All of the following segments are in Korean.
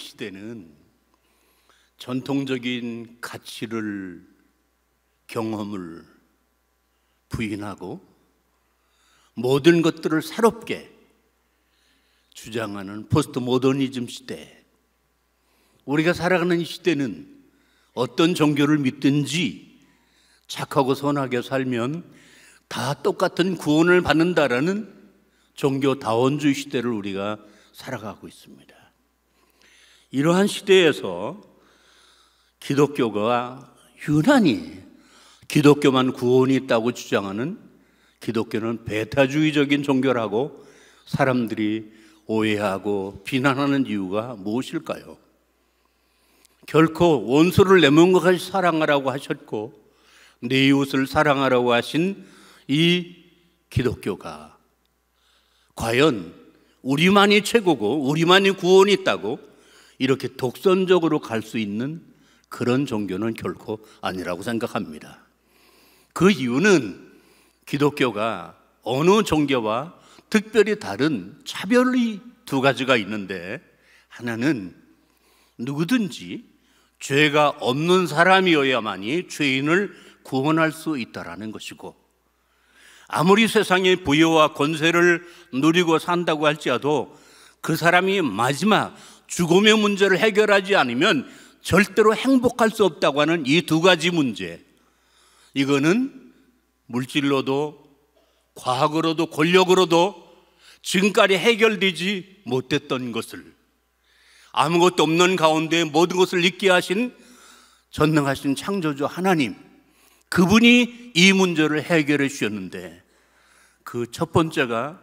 시대는 전통적인 가치를 경험을 부인하고 모든 것들을 새롭게 주장하는 포스트 모더니즘 시대. 우리가 살아가는 시대는 어떤 종교를 믿든지 착하고 선하게 살면 다 똑같은 구원을 받는다라는 종교다원주의 시대를 우리가 살아가고 있습니다. 이러한 시대에서 기독교가 유난히 기독교만 구원이 있다고 주장하는 기독교는 배타주의적인 종교라고 사람들이 오해하고 비난하는 이유가 무엇일까요? 결코 원수를 내 몸과 같이 사랑하라고 하셨고 내 이웃을 사랑하라고 하신 이 기독교가 과연 우리만이 최고고 우리만이 구원이 있다고 이렇게 독선적으로 갈 수 있는 그런 종교는 결코 아니라고 생각합니다. 그 이유는 기독교가 어느 종교와 특별히 다른 차별이 두 가지가 있는데 하나는 누구든지 죄가 없는 사람이어야만이 죄인을 구원할 수 있다라는 것이고 아무리 세상의 부여와 권세를 누리고 산다고 할지라도 그 사람이 마지막 죽음의 문제를 해결하지 않으면 절대로 행복할 수 없다고 하는 이 두 가지 문제. 이거는 물질로도 과학으로도 권력으로도 지금까지 해결되지 못했던 것을 아무것도 없는 가운데 모든 것을 잊게 하신 전능하신 창조주 하나님 그분이 이 문제를 해결해 주셨는데 그 첫 번째가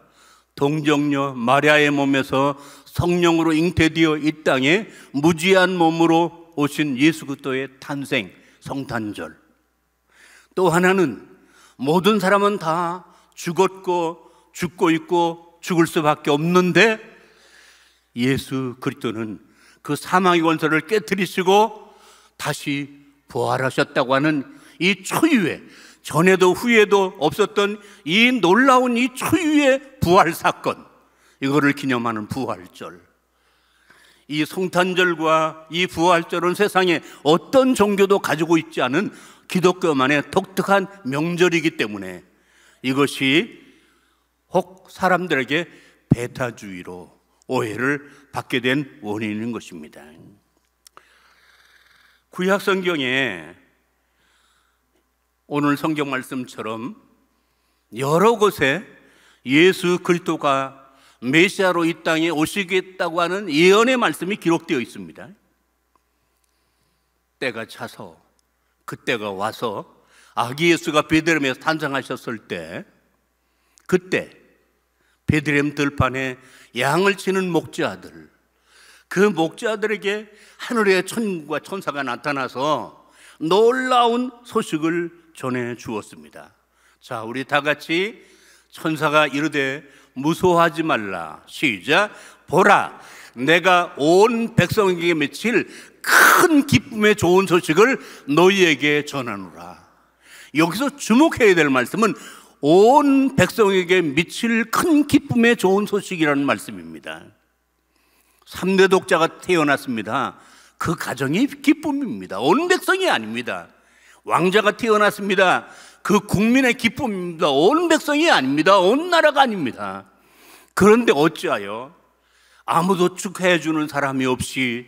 동정녀 마리아의 몸에서 성령으로 잉태되어 이 땅에 무지한 몸으로 오신 예수 그리스도의 탄생, 성탄절. 또 하나는 모든 사람은 다 죽었고 죽고 있고 죽을 수밖에 없는데 예수 그리스도는 그 사망의 원서를 깨뜨리시고 다시 부활하셨다고 하는 이 초유의 전에도 후에도 없었던 이 놀라운 이 초유의 부활 사건. 이거를 기념하는 부활절. 이 성탄절과 이 부활절은 세상에 어떤 종교도 가지고 있지 않은 기독교만의 독특한 명절이기 때문에 이것이 혹 사람들에게 배타주의로 오해를 받게 된 원인인 것입니다. 구약 성경에 오늘 성경 말씀처럼 여러 곳에 예수 그리스도가 메시아로 이 땅에 오시겠다고 하는 예언의 말씀이 기록되어 있습니다. 때가 차서 그때가 와서 아기 예수가 베드렘에서 탄생하셨을 때 그때 베드렘 들판에 양을 치는 목자들 그 목자들에게 하늘의 천과 천사가 나타나서 놀라운 소식을 전해 주었습니다. 자, 우리 다 같이 천사가 이르되 무소하지 말라. 시작. 보라. 내가 온 백성에게 미칠 큰 기쁨의 좋은 소식을 너희에게 전하노라. 여기서 주목해야 될 말씀은 온 백성에게 미칠 큰 기쁨의 좋은 소식이라는 말씀입니다. 3대 독자가 태어났습니다. 그 가정이 기쁨입니다. 온 백성이 아닙니다. 왕자가 태어났습니다. 그 국민의 기쁨입니다. 온 백성이 아닙니다. 온 나라가 아닙니다. 그런데 어찌하여 아무도 축하해 주는 사람이 없이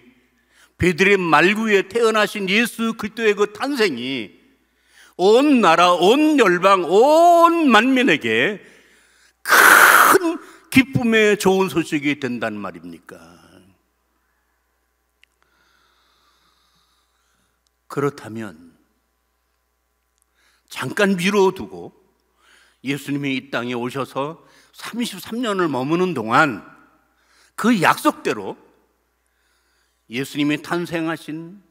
베드레 말구에 태어나신 예수 그리스도의 그 탄생이 온 나라, 온 열방, 온 만민에게 큰 기쁨의 좋은 소식이 된단 말입니까? 그렇다면 잠깐 미뤄두고 예수님이 이 땅에 오셔서 33년을 머무는 동안 그 약속대로 예수님이 탄생하신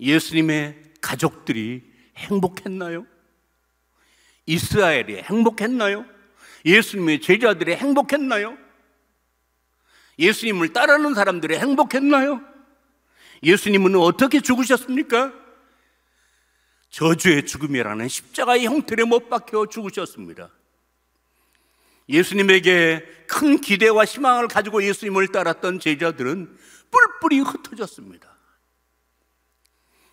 예수님의 가족들이 행복했나요? 이스라엘이 행복했나요? 예수님의 제자들이 행복했나요? 예수님을 따르는 사람들이 행복했나요? 예수님은 어떻게 죽으셨습니까? 저주의 죽음이라는 십자가의 형태를 못 박혀 죽으셨습니다. 예수님에게 큰 기대와 희망을 가지고 예수님을 따랐던 제자들은 뿔뿔이 흩어졌습니다.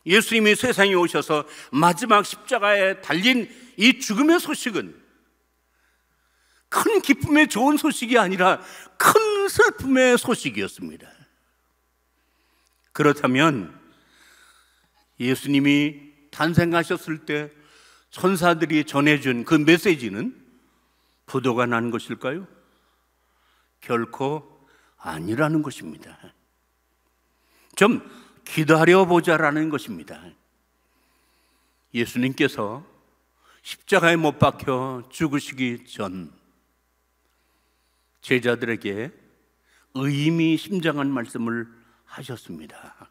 예수님이 세상에 오셔서 마지막 십자가에 달린 이 죽음의 소식은 큰 기쁨의 좋은 소식이 아니라 큰 슬픔의 소식이었습니다. 그렇다면 예수님이 탄생하셨을 때 천사들이 전해준 그 메시지는 부도가 난 것일까요? 결코 아니라는 것입니다. 좀 기다려보자라는 것입니다. 예수님께서 십자가에 못 박혀 죽으시기 전 제자들에게 의미 심장한 말씀을 하셨습니다.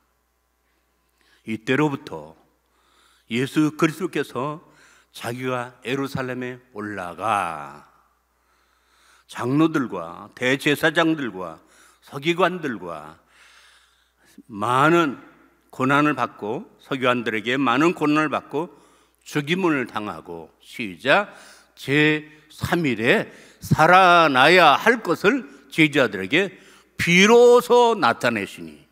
이때로부터 예수 그리스도께서 자기가 에루살렘에 올라가 장로들과 대제사장들과 서기관들과 많은 고난을 받고 서기관들에게 많은 고난을 받고 죽임을 당하고 시작 제3일에 살아나야 할 것을 제자들에게 비로소 나타내시니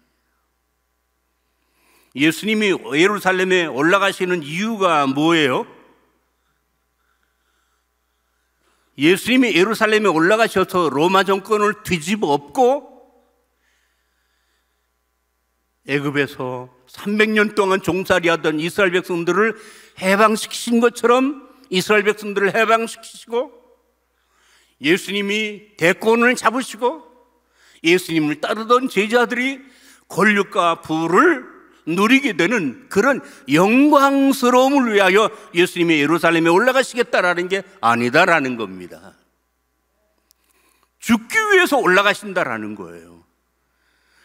예수님이 예루살렘에 올라가시는 이유가 뭐예요? 예수님이 예루살렘에 올라가셔서 로마 정권을 뒤집어 엎고 애굽에서 300년 동안 종살이하던 이스라엘 백성들을 해방시키신 것처럼 이스라엘 백성들을 해방시키시고 예수님이 대권을 잡으시고 예수님을 따르던 제자들이 권력과 부를 누리게 되는 그런 영광스러움을 위하여 예수님이 예루살렘에 올라가시겠다라는 게 아니다라는 겁니다. 죽기 위해서 올라가신다라는 거예요.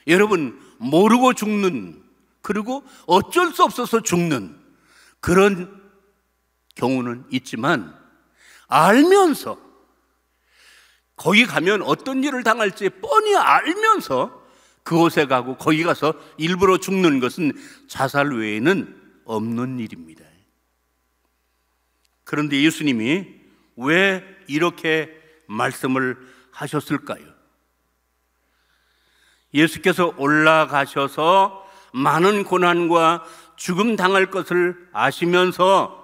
여러분, 모르고 죽는, 그리고 어쩔 수 없어서 죽는 그런 경우는 있지만, 알면서, 거기 가면 어떤 일을 당할지 뻔히 알면서 그곳에 가고 거기 가서 일부러 죽는 것은 자살 외에는 없는 일입니다. 그런데 예수님이 왜 이렇게 말씀을 하셨을까요? 예수께서 올라가셔서 많은 고난과 죽음 당할 것을 아시면서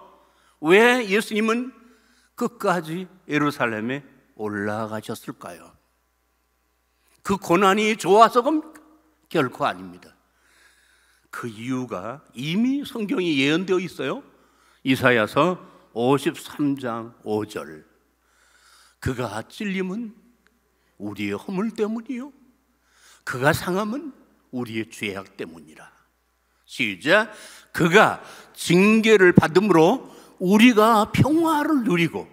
왜 예수님은 끝까지 예루살렘에 올라가셨을까요? 그 고난이 좋아서가 결코 아닙니다. 그 이유가 이미 성경이 예언되어 있어요. 이사야서 53장 5절. 그가 찔림은 우리의 허물 때문이요. 그가 상함은 우리의 죄악 때문이라. 시작. 그가 징계를 받음으로 우리가 평화를 누리고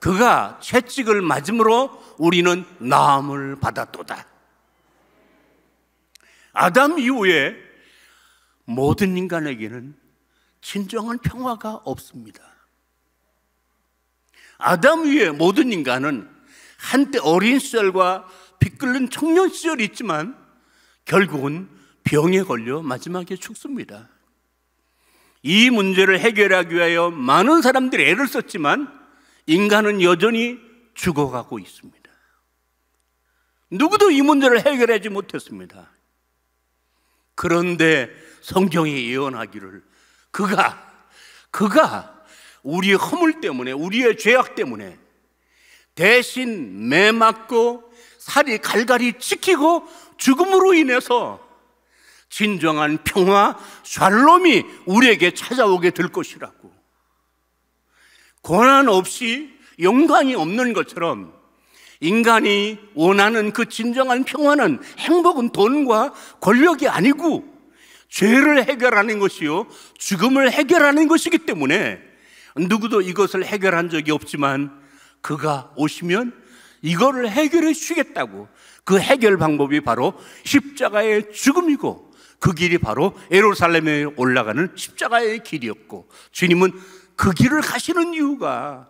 그가 채찍을 맞음으로 우리는 나음을 받았도다. 아담 이후에 모든 인간에게는 진정한 평화가 없습니다. 아담 위에 모든 인간은 한때 어린 시절과 빛끓는 청년 시절이 있지만 결국은 병에 걸려 마지막에 죽습니다. 이 문제를 해결하기 위하여 많은 사람들이 애를 썼지만 인간은 여전히 죽어가고 있습니다. 누구도 이 문제를 해결하지 못했습니다. 그런데 성경이 예언하기를 그가 그가 우리의 허물 때문에 우리의 죄악 때문에 대신 매 맞고 살이 갈갈이 찢기고 죽음으로 인해서 진정한 평화, 샬롬이 우리에게 찾아오게 될 것이라고. 고난 없이 영광이 없는 것처럼 인간이 원하는 그 진정한 평화는 행복은 돈과 권력이 아니고 죄를 해결하는 것이요 죽음을 해결하는 것이기 때문에 누구도 이것을 해결한 적이 없지만 그가 오시면 이거를 해결해 주겠다고그 해결 방법이 바로 십자가의 죽음이고 그 길이 바로 에루살렘에 올라가는 십자가의 길이었고 주님은 그 길을 가시는 이유가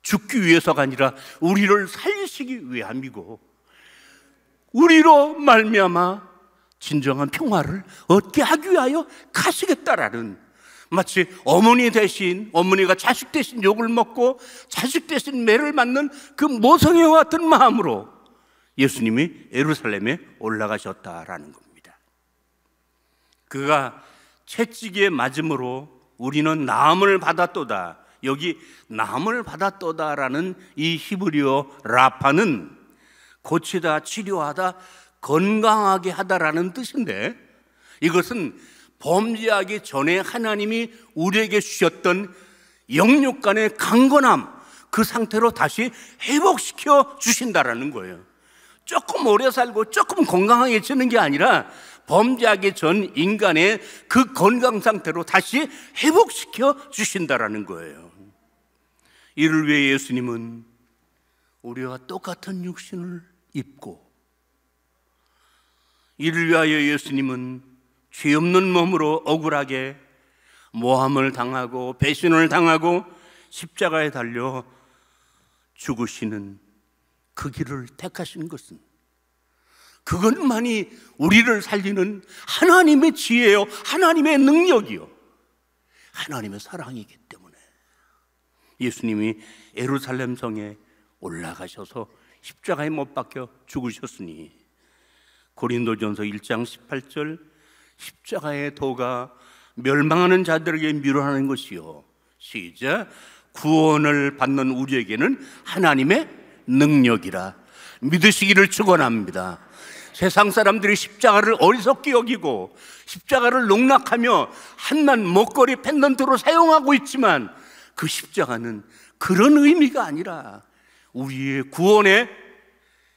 죽기 위해서가 아니라 우리를 살리시기 위함이고 우리로 말미암아 진정한 평화를 얻게 하기 위하여 가시겠다라는 마치 어머니 대신 어머니가 자식 대신 욕을 먹고 자식 대신 매를 맞는 그 모성애와 같은 마음으로 예수님이 예루살렘에 올라가셨다라는 겁니다. 그가 채찍에 맞음으로 우리는 남을 받았도다. 여기 남을 받았도다라는 이 히브리어 라파는 고치다, 치료하다, 건강하게 하다라는 뜻인데 이것은 범죄하기 전에 하나님이 우리에게 주셨던 영육 간의 강건함 그 상태로 다시 회복시켜 주신다라는 거예요. 조금 오래 살고 조금 건강하게 지는 게 아니라 범죄하기 전 인간의 그 건강 상태로 다시 회복시켜 주신다라는 거예요. 이를 위해 예수님은 우리와 똑같은 육신을 입고 이를 위하여 예수님은 죄 없는 몸으로 억울하게 모함을 당하고 배신을 당하고 십자가에 달려 죽으시는 그 길을 택하신 것은 그것만이 우리를 살리는 하나님의 지혜요, 하나님의 능력이요, 하나님의 사랑이기 때문에 예수님이 에루살렘 성에 올라가셔서 십자가에 못 박혀 죽으셨으니 고린도전서 1장 18절 십자가의 도가 멸망하는 자들에게 미련하는 것이요 시작 구원을 받는 우리에게는 하나님의 능력이라 믿으시기를 축원합니다. 세상 사람들이 십자가를 어리석게 여기고 십자가를 농락하며 한낱 먹거리 펜던트로 사용하고 있지만 그 십자가는 그런 의미가 아니라 우리의 구원의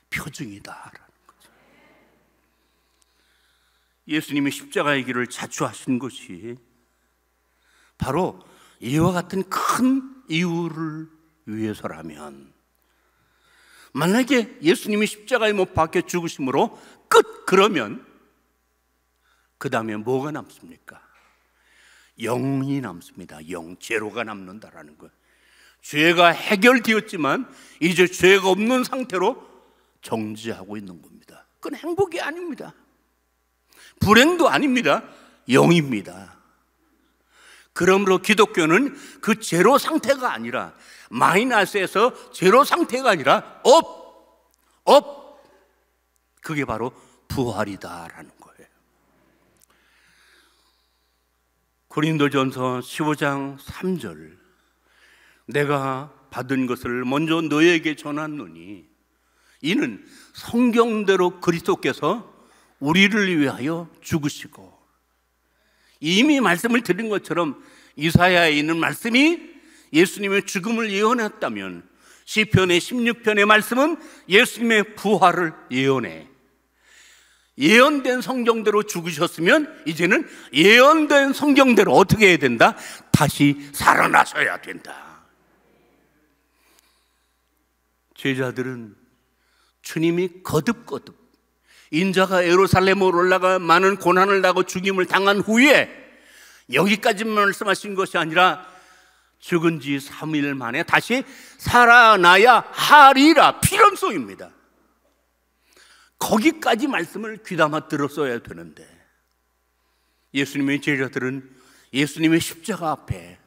표징이다 예수님이 십자가의 길을 자초하신 것이 바로 이와 같은 큰 이유를 위해서라면 만약에 예수님이 십자가에 못 박혀 죽으심으로 끝! 그러면 그 다음에 뭐가 남습니까? 영이 남습니다. 영, 제로가 남는다라는 것. 죄가 해결되었지만 이제 죄가 없는 상태로 정지하고 있는 겁니다. 그건 행복이 아닙니다. 불행도 아닙니다. 영입니다. 그러므로 기독교는 그 제로 상태가 아니라 마이너스에서 제로 상태가 아니라 업! 업! 그게 바로 부활이다라는 거예요. 고린도전서 15장 3절 내가 받은 것을 먼저 너에게 전하노니 이는 성경대로 그리스도께서 우리를 위하여 죽으시고 이미 말씀을 드린 것처럼 이사야에 있는 말씀이 예수님의 죽음을 예언했다면 시편의 16편의 말씀은 예수님의 부활을 예언해. 예언된 성경대로 죽으셨으면 이제는 예언된 성경대로 어떻게 해야 된다? 다시 살아나셔야 된다. 제자들은 주님이 거듭거듭 인자가 에루살렘으로 올라가 많은 고난을 당하고 죽임을 당한 후에 여기까지 말씀하신 것이 아니라 죽은 지 3일 만에 다시 살아나야 하리라 필연성입니다. 거기까지 말씀을 귀담아 들었어야 되는데 예수님의 제자들은 예수님의 십자가 앞에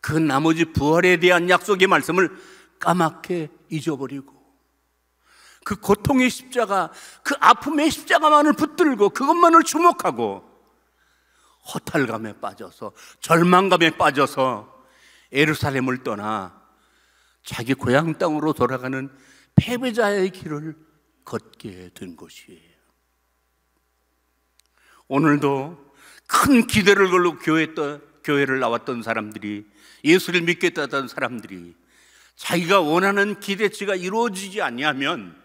그 나머지 부활에 대한 약속의 말씀을 까맣게 잊어버리고 그 고통의 십자가, 그 아픔의 십자가만을 붙들고 그것만을 주목하고 허탈감에 빠져서 절망감에 빠져서 예루살렘을 떠나 자기 고향 땅으로 돌아가는 패배자의 길을 걷게 된 것이에요. 오늘도 큰 기대를 걸고 교회 떠, 교회를 나왔던 사람들이 예수를 믿겠다던 사람들이 자기가 원하는 기대치가 이루어지지 아니하면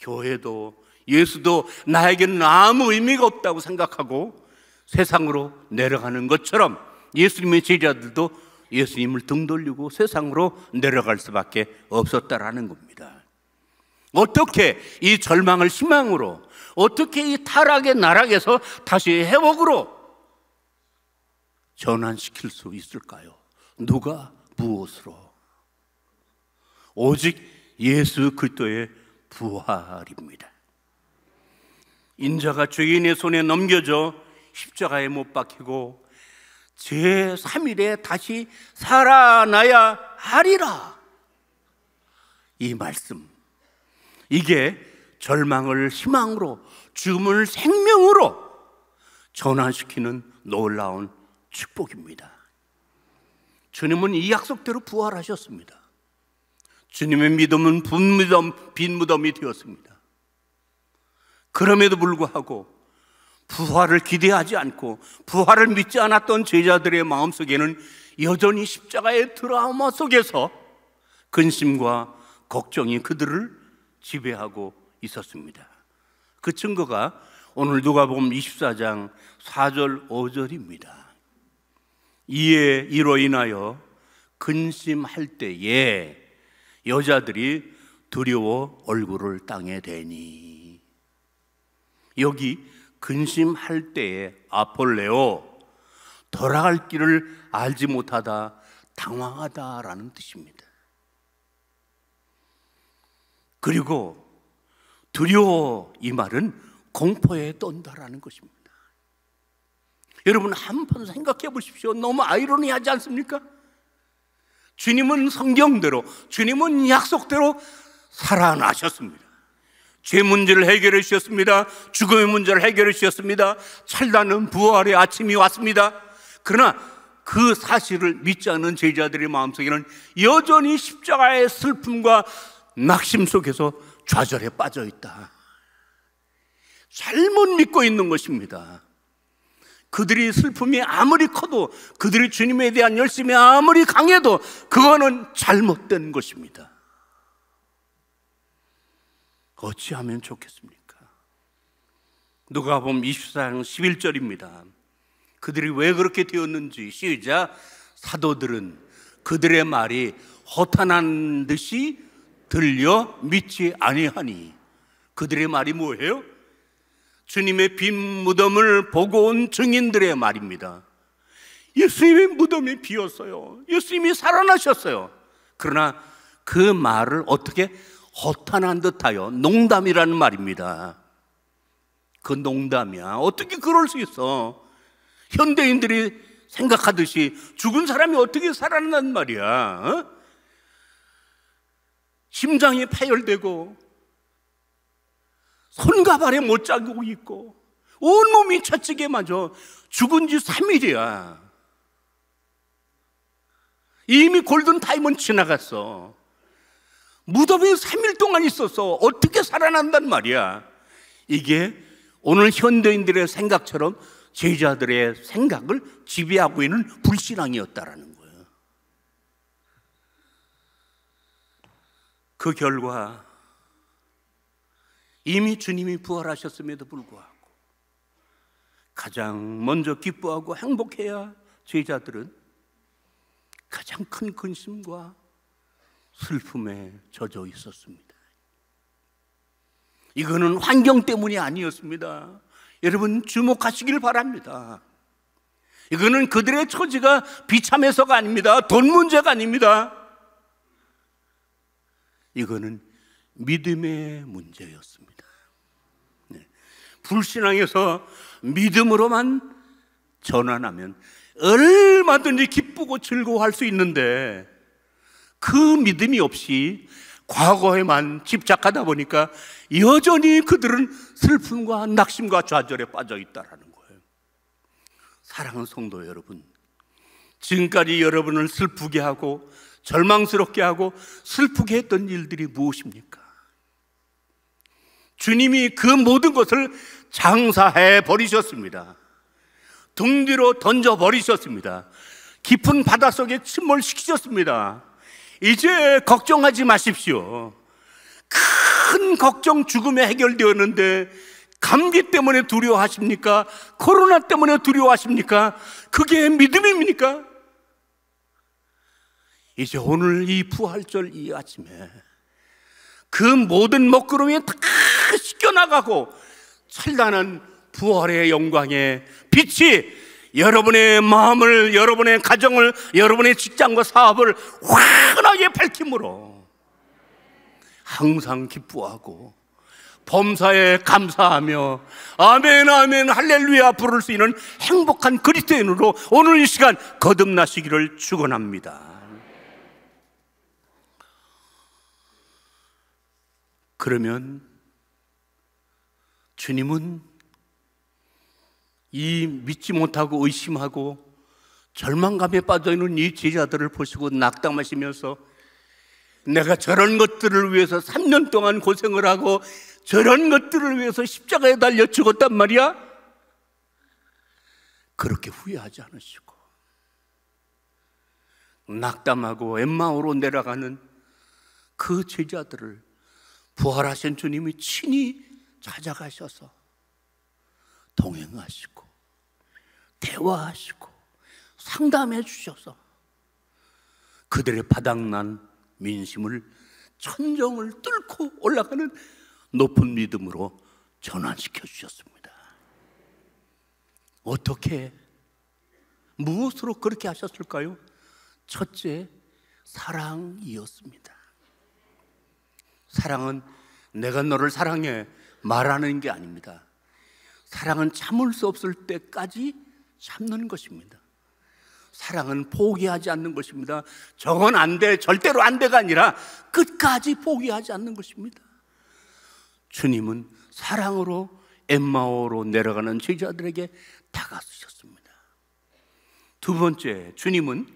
교회도 예수도 나에게는 아무 의미가 없다고 생각하고 세상으로 내려가는 것처럼 예수님의 제자들도 예수님을 등 돌리고 세상으로 내려갈 수밖에 없었다라는 겁니다. 어떻게 이 절망을 희망으로 어떻게 이 타락의 나락에서 다시 회복으로 전환시킬 수 있을까요? 누가 무엇으로? 오직 예수 그리스도의 부활입니다. 인자가 죄인의 손에 넘겨져 십자가에 못 박히고 제 3일에 다시 살아나야 하리라. 이 말씀. 이게 절망을 희망으로 죽음을 생명으로 전환시키는 놀라운 축복입니다. 주님은 이 약속대로 부활하셨습니다. 주님의 믿음은 분무덤, 빈무덤이 되었습니다. 그럼에도 불구하고 부활을 기대하지 않고 부활을 믿지 않았던 제자들의 마음속에는 여전히 십자가의 드라마 속에서 근심과 걱정이 그들을 지배하고 있었습니다. 그 증거가 오늘 누가복음 24장 4절 5절입니다. 이에 이로 인하여 근심할 때에 여자들이 두려워 얼굴을 땅에 대니 여기 근심할 때에 아폴레오 돌아갈 길을 알지 못하다 당황하다라는 뜻입니다. 그리고 두려워 이 말은 공포에 떤다라는 것입니다. 여러분 한 번 생각해 보십시오. 너무 아이러니하지 않습니까? 주님은 성경대로, 주님은 약속대로 살아나셨습니다. 죄 문제를 해결해 주셨습니다. 죽음의 문제를 해결해 주셨습니다. 찬란한 부활의 아침이 왔습니다. 그러나 그 사실을 믿지 않는 제자들의 마음속에는 여전히 십자가의 슬픔과 낙심 속에서 좌절에 빠져 있다. 잘못 믿고 있는 것입니다. 그들이 슬픔이 아무리 커도 그들이 주님에 대한 열심이 아무리 강해도 그거는 잘못된 것입니다. 어찌하면 좋겠습니까? 누가 보면 24장 11절입니다. 그들이 왜 그렇게 되었는지 시작 사도들은 그들의 말이 허탄한 듯이 들려 믿지 아니하니 그들의 말이 뭐예요? 주님의 빈 무덤을 보고 온 증인들의 말입니다. 예수님의 무덤이 비었어요. 예수님이 살아나셨어요. 그러나 그 말을 어떻게 허탄한 듯하여 농담이라는 말입니다. 그 농담이야. 어떻게 그럴 수 있어? 현대인들이 생각하듯이 죽은 사람이 어떻게 살아난 말이야. 어? 심장이 파열되고 손과 발에 못자고 있고 온몸이 처지게 맞아 죽은 지 3일이야 이미 골든타임은 지나갔어 무덤에 3일 동안 있어서 어떻게 살아난단 말이야 이게 오늘 현대인들의 생각처럼 제자들의 생각을 지배하고 있는 불신앙이었다라는 거예요 그 결과 이미 주님이 부활하셨음에도 불구하고 가장 먼저 기뻐하고 행복해야 제자들은 가장 큰 근심과 슬픔에 젖어 있었습니다. 이거는 환경 때문이 아니었습니다. 여러분 주목하시길 바랍니다. 이거는 그들의 처지가 비참해서가 아닙니다. 돈 문제가 아닙니다. 이거는 믿음의 문제였습니다. 네. 불신앙에서 믿음으로만 전환하면 얼마든지 기쁘고 즐거워할 수 있는데 그 믿음이 없이 과거에만 집착하다 보니까 여전히 그들은 슬픔과 낙심과 좌절에 빠져 있다라는 거예요. 사랑하는 성도 여러분, 지금까지 여러분을 슬프게 하고 절망스럽게 하고 슬프게 했던 일들이 무엇입니까? 주님이 그 모든 것을 장사해 버리셨습니다. 등 뒤로 던져 버리셨습니다. 깊은 바다 속에 침몰시키셨습니다. 이제 걱정하지 마십시오. 큰 걱정 죽음에 해결되었는데 감기 때문에 두려워하십니까? 코로나 때문에 두려워하십니까? 그게 믿음입니까? 이제 오늘 이 부활절 이 아침에 그 모든 먹구름이 다 씻겨나가고 찬란한 부활의 영광의 빛이 여러분의 마음을, 여러분의 가정을, 여러분의 직장과 사업을 환하게 밝힘으로 항상 기뻐하고 범사에 감사하며 아멘 아멘 할렐루야 부를 수 있는 행복한 그리스도인으로 오늘 이 시간 거듭나시기를 축원합니다. 그러면 주님은 이 믿지 못하고 의심하고 절망감에 빠져 있는 이 제자들을 보시고 낙담하시면서 내가 저런 것들을 위해서 3년 동안 고생을 하고 저런 것들을 위해서 십자가에 달려 죽었단 말이야? 그렇게 후회하지 않으시고 낙담하고 엠마오로 내려가는 그 제자들을 부활하신 주님이 친히 찾아가셔서 동행하시고 대화하시고 상담해 주셔서 그들의 바닥난 민심을 천정을 뚫고 올라가는 높은 믿음으로 전환시켜 주셨습니다. 어떻게 무엇으로 그렇게 하셨을까요? 첫째 사랑이었습니다. 사랑은 내가 너를 사랑해 말하는 게 아닙니다. 사랑은 참을 수 없을 때까지 참는 것입니다. 사랑은 포기하지 않는 것입니다. 저건 안 돼, 절대로 안 돼가 아니라 끝까지 포기하지 않는 것입니다. 주님은 사랑으로 엠마오로 내려가는 제자들에게 다가서셨습니다. 두 번째, 주님은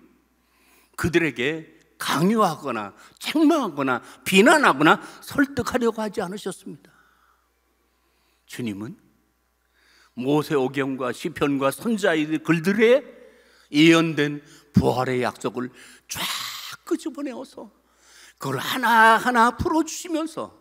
그들에게 강요하거나 책망하거나 비난하거나 설득하려고 하지 않으셨습니다. 주님은 모세 오경과 시편과 선자의 글들에 예언된 부활의 약속을 쫙 끄집어내어서 그걸 하나하나 풀어주시면서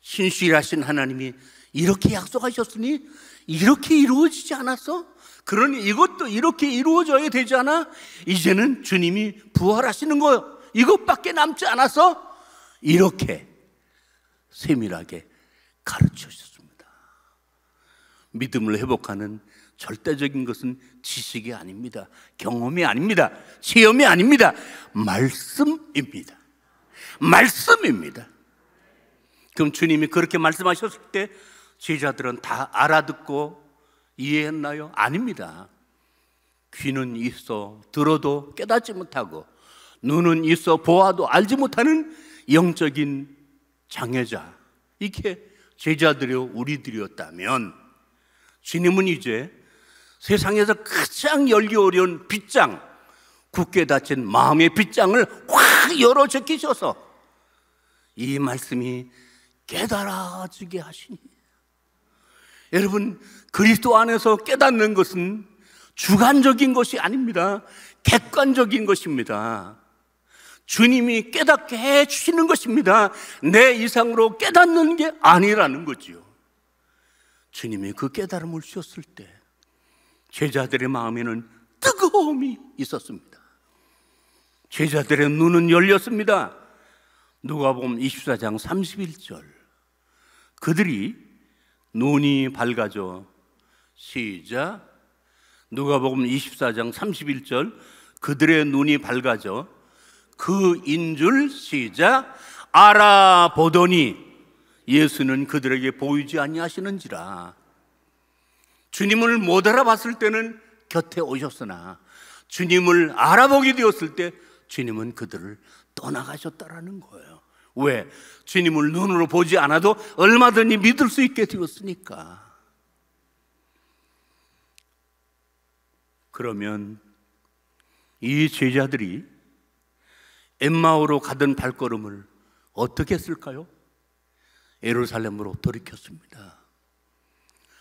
신실하신 하나님이 이렇게 약속하셨으니 이렇게 이루어지지 않았어? 그러니 이것도 이렇게 이루어져야 되지 않아? 이제는 주님이 부활하시는 거예요. 이것밖에 남지 않아서 이렇게 세밀하게 가르쳐 주셨습니다. 믿음을 회복하는 절대적인 것은 지식이 아닙니다. 경험이 아닙니다. 체험이 아닙니다. 말씀입니다. 말씀입니다. 그럼 주님이 그렇게 말씀하셨을 때 제자들은 다 알아듣고 이해했나요? 아닙니다. 귀는 있어 들어도 깨닫지 못하고 눈은 있어 보아도 알지 못하는 영적인 장애자. 이렇게 제자들이요, 우리들이었다면 주님은 이제 세상에서 가장 열기 어려운 빗장, 굳게 닫힌 마음의 빗장을 확 열어 제끼셔서 이 말씀이 깨달아지게 하시니 여러분, 그리스도 안에서 깨닫는 것은 주관적인 것이 아닙니다. 객관적인 것입니다. 주님이 깨닫게 해 주시는 것입니다. 내 이상으로 깨닫는 게 아니라는 거지요. 주님이 그 깨달음을 주셨을 때 제자들의 마음에는 뜨거움이 있었습니다. 제자들의 눈은 열렸습니다. 누가 보면 24장 31절. 그들이 눈이 밝아져. 시작. 누가복음 24장 31절 그들의 눈이 밝아져 그인 줄 시작 알아보더니 예수는 그들에게 보이지 아니하시는지라 주님을 못 알아봤을 때는 곁에 오셨으나 주님을 알아보게 되었을 때 주님은 그들을 떠나가셨다라는 거예요. 왜? 주님을 눈으로 보지 않아도 얼마든지 믿을 수 있게 되었으니까. 그러면 이 제자들이 엠마오로 가던 발걸음을 어떻게 했을까요? 예루살렘으로 돌이켰습니다.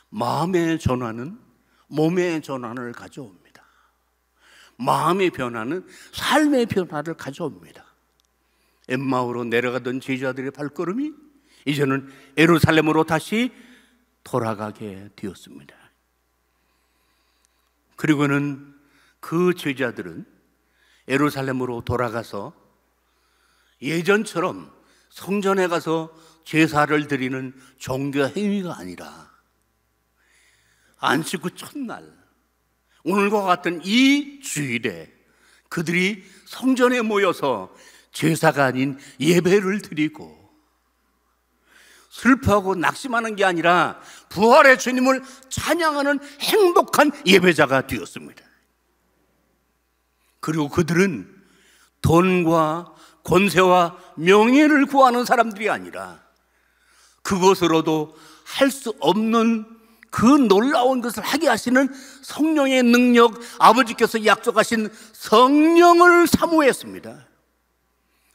마음의 전환은 몸의 전환을 가져옵니다. 마음의 변화는 삶의 변화를 가져옵니다. 엠마오로 내려가던 제자들의 발걸음이 이제는 에루살렘으로 다시 돌아가게 되었습니다. 그리고는 그 제자들은 에루살렘으로 돌아가서 예전처럼 성전에 가서 제사를 드리는 종교 행위가 아니라 안식구 첫날 오늘과 같은 이 주일에 그들이 성전에 모여서 제사가 아닌 예배를 드리고 슬퍼하고 낙심하는 게 아니라 부활의 주님을 찬양하는 행복한 예배자가 되었습니다. 그리고 그들은 돈과 권세와 명예를 구하는 사람들이 아니라 그것으로도 할 수 없는 그 놀라운 것을 하게 하시는 성령의 능력, 아버지께서 약속하신 성령을 사모했습니다.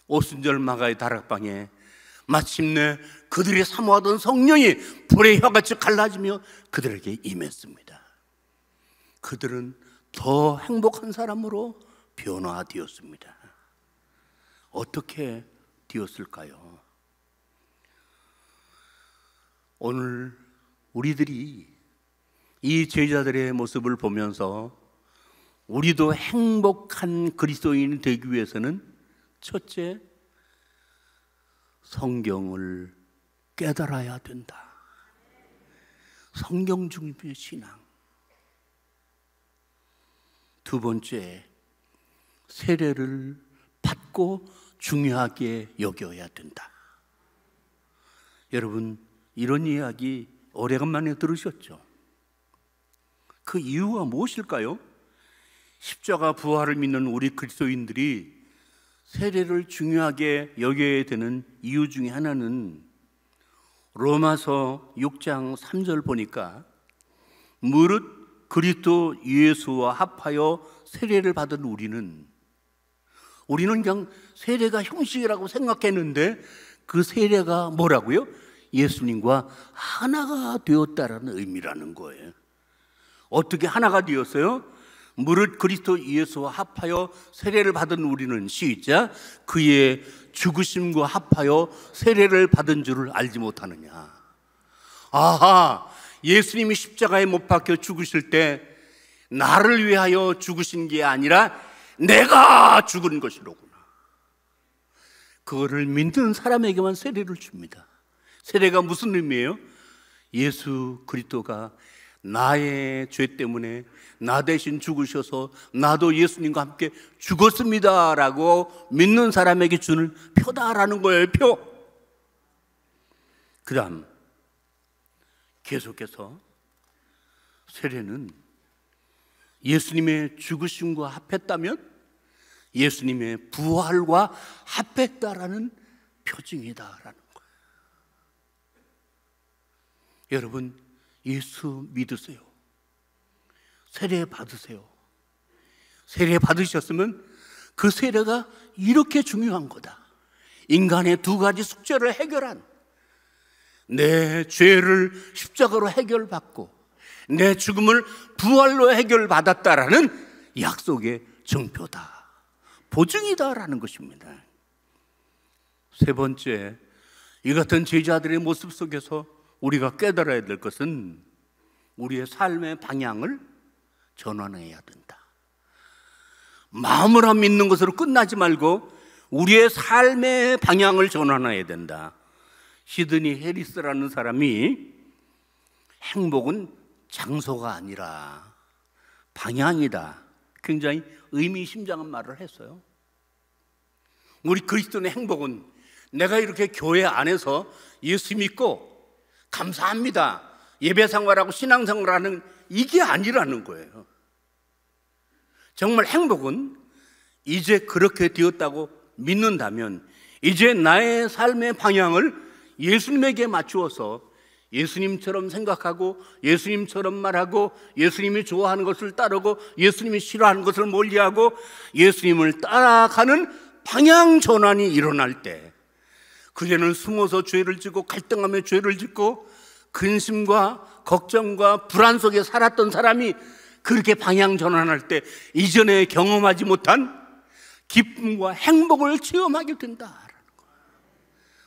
오순절 마가의 다락방에 마침내 그들이 사모하던 성령이 불의 혀같이 갈라지며 그들에게 임했습니다. 그들은 더 행복한 사람으로 변화되었습니다. 어떻게 되었을까요? 오늘 우리들이 이 제자들의 모습을 보면서 우리도 행복한 그리스도인이 되기 위해서는 첫째, 성경을 깨달아야 된다. 성경 중심의 신앙. 두 번째, 세례를 받고 중요하게 여겨야 된다. 여러분, 이런 이야기 오래간만에 들으셨죠? 그 이유가 무엇일까요? 십자가 부활을 믿는 우리 그리스도인들이 세례를 중요하게 여겨야 되는 이유 중의 하나는 로마서 6장 3절 보니까 무릇 그리스도 예수와 합하여 세례를 받은 우리는 우리는 그냥 세례가 형식이라고 생각했는데 그 세례가 뭐라고요? 예수님과 하나가 되었다라는 의미라는 거예요. 어떻게 하나가 되었어요? 무릇 그리스도 예수와 합하여 세례를 받은 우리는 시자 그의 죽으심과 합하여 세례를 받은 줄을 알지 못하느냐. 아하, 예수님이 십자가에 못 박혀 죽으실 때 나를 위하여 죽으신 게 아니라 내가 죽은 것이로구나. 그거를 믿는 사람에게만 세례를 줍니다. 세례가 무슨 의미예요? 예수 그리스도가 나의 죄 때문에 나 대신 죽으셔서 나도 예수님과 함께 죽었습니다라고 믿는 사람에게 주는 표다라는 거예요, 표. 그 다음, 계속해서 세례는 예수님의 죽으심과 합했다면 예수님의 부활과 합했다라는 표징이다라는 거예요. 여러분, 예수 믿으세요. 세례 받으세요. 세례 받으셨으면 그 세례가 이렇게 중요한 거다. 인간의 두 가지 숙제를 해결한 내 죄를 십자가로 해결받고 내 죽음을 부활로 해결받았다라는 약속의 증표다. 보증이다라는 것입니다. 세 번째, 이 같은 제자들의 모습 속에서 우리가 깨달아야 될 것은 우리의 삶의 방향을 전환해야 된다. 마음으로 믿는 것으로 끝나지 말고 우리의 삶의 방향을 전환해야 된다. 시드니 해리스라는 사람이 행복은 장소가 아니라 방향이다. 굉장히 의미심장한 말을 했어요. 우리 그리스도의 행복은 내가 이렇게 교회 안에서 예수 믿고 감사합니다. 예배생활하고 신앙생활하는 이게 아니라는 거예요. 정말 행복은 이제 그렇게 되었다고 믿는다면 이제 나의 삶의 방향을 예수님에게 맞추어서 예수님처럼 생각하고 예수님처럼 말하고 예수님이 좋아하는 것을 따르고 예수님이 싫어하는 것을 멀리하고 예수님을 따라가는 방향 전환이 일어날 때 그전는 숨어서 죄를 짓고 갈등하며 죄를 짓고 근심과 걱정과 불안 속에 살았던 사람이 그렇게 방향 전환할 때 이전에 경험하지 못한 기쁨과 행복을 체험하게 된다라는 거예요.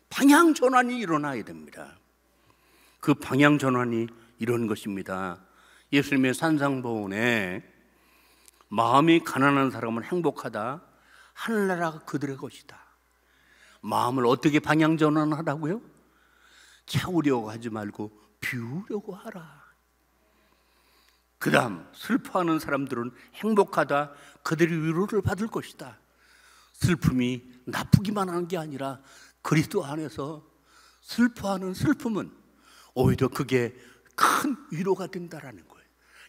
방향 전환이 일어나야 됩니다. 그 방향 전환이 이런 것입니다. 예수님의 산상보훈에 마음이 가난한 사람은 행복하다. 하늘나라가 그들의 것이다. 마음을 어떻게 방향 전환하라고요? 차우려고 하지 말고 비우려고 하라. 그다음 슬퍼하는 사람들은 행복하다. 그들이 위로를 받을 것이다. 슬픔이 나쁘기만 하는 게 아니라 그리스도 안에서 슬퍼하는 슬픔은 오히려 그게 큰 위로가 된다라는 거예요.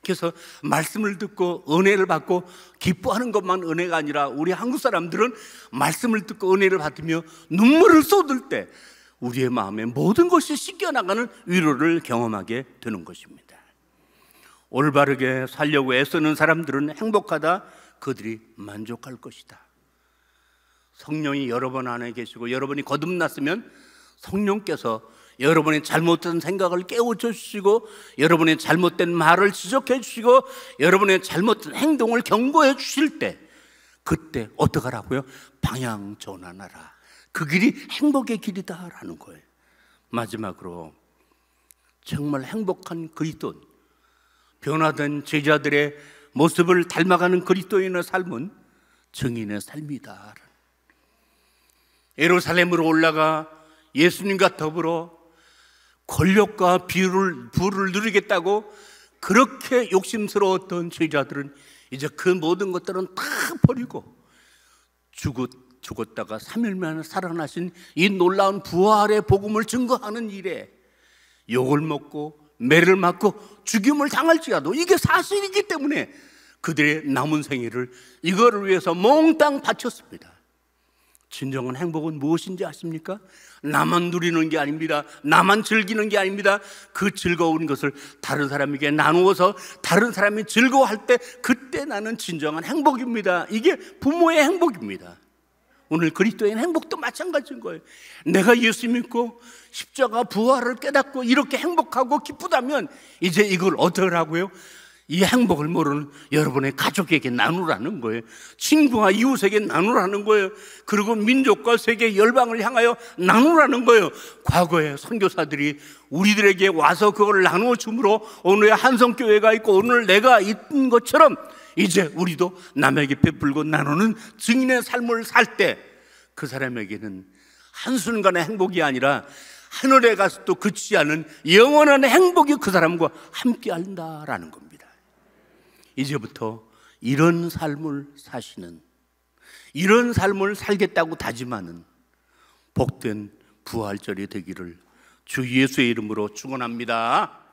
그래서 말씀을 듣고 은혜를 받고 기뻐하는 것만 은혜가 아니라 우리 한국 사람들은 말씀을 듣고 은혜를 받으며 눈물을 쏟을 때 우리의 마음에 모든 것이 씻겨나가는 위로를 경험하게 되는 것입니다. 올바르게 살려고 애쓰는 사람들은 행복하다. 그들이 만족할 것이다. 성령이 여러분 안에 계시고 여러분이 거듭났으면 성령께서 여러분의 잘못된 생각을 깨우쳐 주시고 여러분의 잘못된 말을 지적해 주시고 여러분의 잘못된 행동을 경고해 주실 때 그때 어떡하라고요? 방향 전환하라. 그 길이 행복의 길이다라는 거예요. 마지막으로 정말 행복한 그리스도 변화된 제자들의 모습을 닮아가는 그리스도인의 삶은 증인의 삶이다. 예루살렘으로 올라가 예수님과 더불어 권력과 비율을 부를 누리겠다고 그렇게 욕심스러웠던 죄자들은 이제 그 모든 것들은 다 버리고 죽었, 죽었다가 3일 만에 살아나신 이 놀라운 부활의 복음을 증거하는 일에 욕을 먹고 매를 맞고 죽임을 당할지라도 이게 사실이기 때문에 그들의 남은 생일을 이거를 위해서 몽땅 바쳤습니다. 진정한 행복은 무엇인지 아십니까? 나만 누리는 게 아닙니다. 나만 즐기는 게 아닙니다. 그 즐거운 것을 다른 사람에게 나누어서 다른 사람이 즐거워할 때 그때 나는 진정한 행복입니다. 이게 부모의 행복입니다. 오늘 그리스도인 행복도 마찬가지인 거예요. 내가 예수 믿고 십자가 부활을 깨닫고 이렇게 행복하고 기쁘다면 이제 이걸 얻으라 하고요? 이 행복을 모르는 여러분의 가족에게 나누라는 거예요. 친구와 이웃에게 나누라는 거예요. 그리고 민족과 세계 열방을 향하여 나누라는 거예요. 과거에 선교사들이 우리들에게 와서 그걸 나누어 주므로 오늘 한성교회가 있고 오늘 내가 있는 것처럼 이제 우리도 남에게 베풀고 나누는 증인의 삶을 살 때 그 사람에게는 한순간의 행복이 아니라 하늘에 가서도 그치지 않은 영원한 행복이 그 사람과 함께 한다라는 겁니다. 이제부터 이런 삶을 사시는 이런 삶을 살겠다고 다짐하는 복된 부활절이 되기를 주 예수의 이름으로 축원합니다.